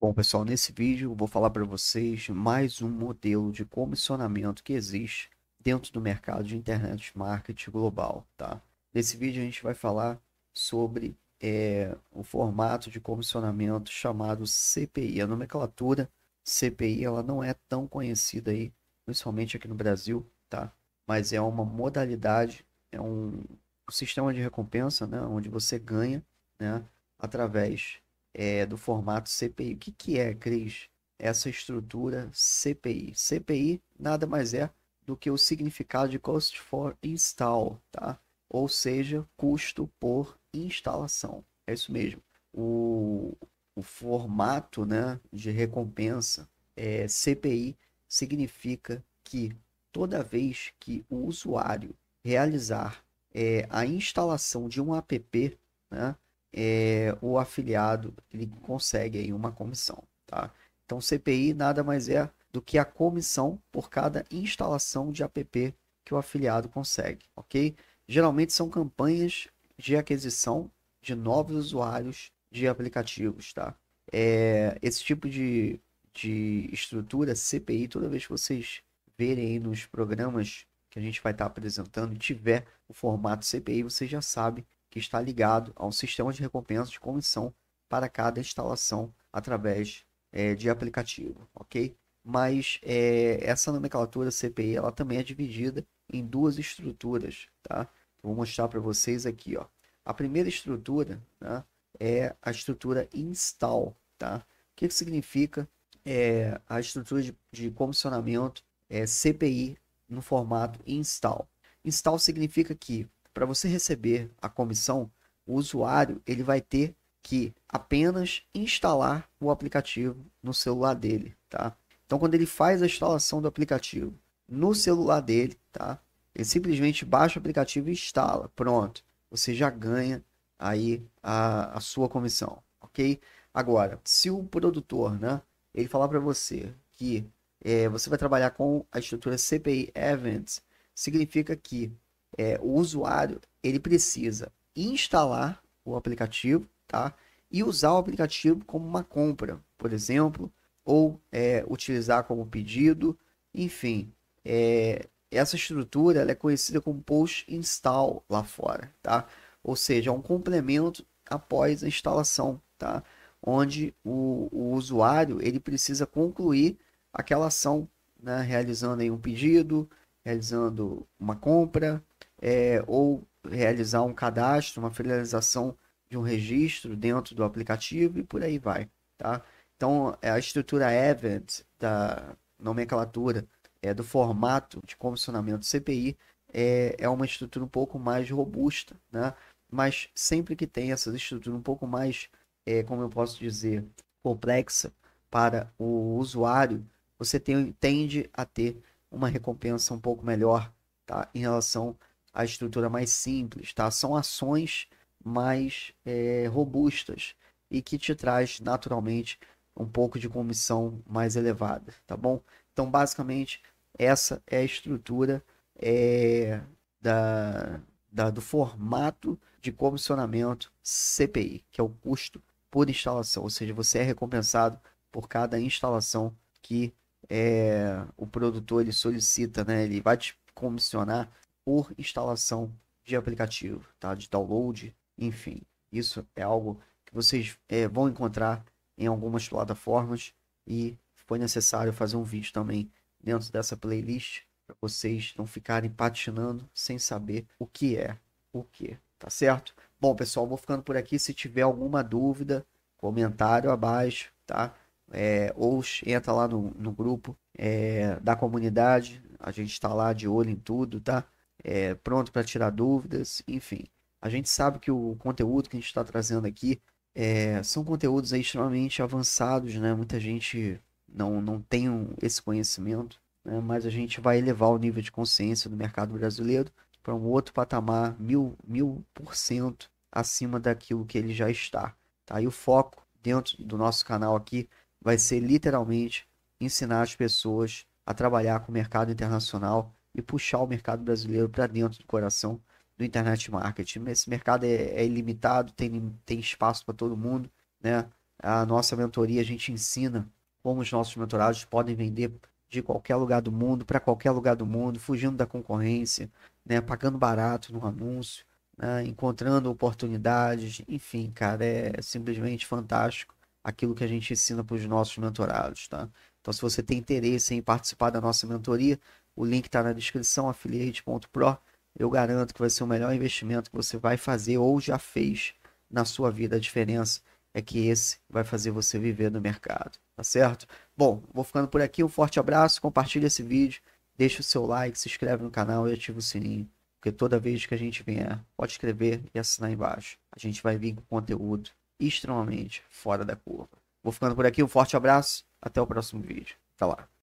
Bom pessoal, nesse vídeo eu vou falar para vocês mais um modelo de comissionamento que existe dentro do mercado de internet marketing global, tá? Nesse vídeo a gente vai falar sobre é, o formato de comissionamento chamado CPI. A nomenclatura CPI ela não é tão conhecida aí, principalmente aqui no Brasil, tá? Mas é uma modalidade, é um, um sistema de recompensa, né? Onde você ganha, né? Através é, do formato CPI. O que, que é, Cris, essa estrutura CPI? CPI nada mais é do que o significado de cost for install, tá? Ou seja, custo por instalação. É isso mesmo. O, o formato né, de recompensa é, CPI significa que toda vez que o usuário realizar é, a instalação de um app, né, é, o afiliado ele consegue aí uma comissão, tá? Então CPI nada mais é do que a comissão por cada instalação de app que o afiliado consegue, ok? Geralmente são campanhas de aquisição de novos usuários de aplicativos, tá? É, esse tipo de, de estrutura CPI, toda vez que vocês verem aí nos programas que a gente vai estar apresentando e tiver o formato CPI, você já sabe que está ligado a um sistema de recompensas de comissão para cada instalação através é, de aplicativo, ok? Mas é, essa nomenclatura CPI ela também é dividida em duas estruturas, tá? Vou mostrar para vocês aqui, ó. A primeira estrutura né, é a estrutura install, tá? O que, que significa é, a estrutura de, de comissionamento é, CPI no formato install? Install significa que para você receber a comissão, o usuário ele vai ter que apenas instalar o aplicativo no celular dele, tá? Então quando ele faz a instalação do aplicativo no celular dele, tá? Ele simplesmente baixa o aplicativo e instala, pronto. Você já ganha aí a, a sua comissão, ok? Agora, se o produtor, né, ele falar para você que é, você vai trabalhar com a estrutura CPI Events, significa que é, o usuário ele precisa instalar o aplicativo, tá? E usar o aplicativo como uma compra, por exemplo, ou é, utilizar como pedido, enfim. É, essa estrutura é conhecida como post install lá fora, tá? Ou seja, é um complemento após a instalação, tá? Onde o, o usuário ele precisa concluir aquela ação, né? realizando aí um pedido, realizando uma compra, é, ou realizar um cadastro, uma finalização de um registro dentro do aplicativo e por aí vai, tá? Então, a estrutura event da nomenclatura é, do formato de comissionamento CPI é, é uma estrutura um pouco mais robusta, né? Mas sempre que tem essa estrutura um pouco mais, é, como eu posso dizer, complexa para o usuário, você tem, tende a ter uma recompensa um pouco melhor tá? em relação a estrutura mais simples, tá? São ações mais é, robustas e que te traz naturalmente um pouco de comissão mais elevada, tá bom? Então, basicamente, essa é a estrutura é, da, da, do formato de comissionamento CPI, que é o custo por instalação, ou seja, você é recompensado por cada instalação que é, o produtor ele solicita, né? Ele vai te comissionar por instalação de aplicativo, tá? De download, enfim. Isso é algo que vocês é, vão encontrar em algumas plataformas e foi necessário fazer um vídeo também dentro dessa playlist para vocês não ficarem patinando sem saber o que é o que, tá certo? Bom, pessoal, vou ficando por aqui. Se tiver alguma dúvida, comentário abaixo, tá? É, ou entra lá no, no grupo é, da comunidade. A gente está lá de olho em tudo, tá? é, pronto para tirar dúvidas, enfim. A gente sabe que o conteúdo que a gente está trazendo aqui é, são conteúdos extremamente avançados, né? Muita gente não, não tem um, esse conhecimento, né? mas a gente vai elevar o nível de consciência do mercado brasileiro para um outro patamar mil, mil por cento acima daquilo que ele já está. Tá? E o foco dentro do nosso canal aqui vai ser literalmente ensinar as pessoas a trabalhar com o mercado internacional e puxar o mercado brasileiro para dentro do coração do internet marketing. Esse mercado é, é ilimitado, tem, tem espaço para todo mundo. Né? A nossa mentoria, a gente ensina como os nossos mentorados podem vender de qualquer lugar do mundo para qualquer lugar do mundo, fugindo da concorrência, né? pagando barato no anúncio, né? encontrando oportunidades. Enfim, cara, é simplesmente fantástico aquilo que a gente ensina para os nossos mentorados, tá? Então, se você tem interesse em participar da nossa mentoria, o link está na descrição, afiliate.pro. Eu garanto que vai ser o melhor investimento que você vai fazer ou já fez na sua vida. A diferença é que esse vai fazer você viver no mercado, tá certo? Bom, vou ficando por aqui. Um forte abraço, compartilhe esse vídeo, deixa o seu like, se inscreve no canal e ativa o sininho, porque toda vez que a gente vier, pode escrever e assinar embaixo. A gente vai vir com conteúdo extremamente fora da curva. Vou ficando por aqui, um forte abraço, até o próximo vídeo. Até lá.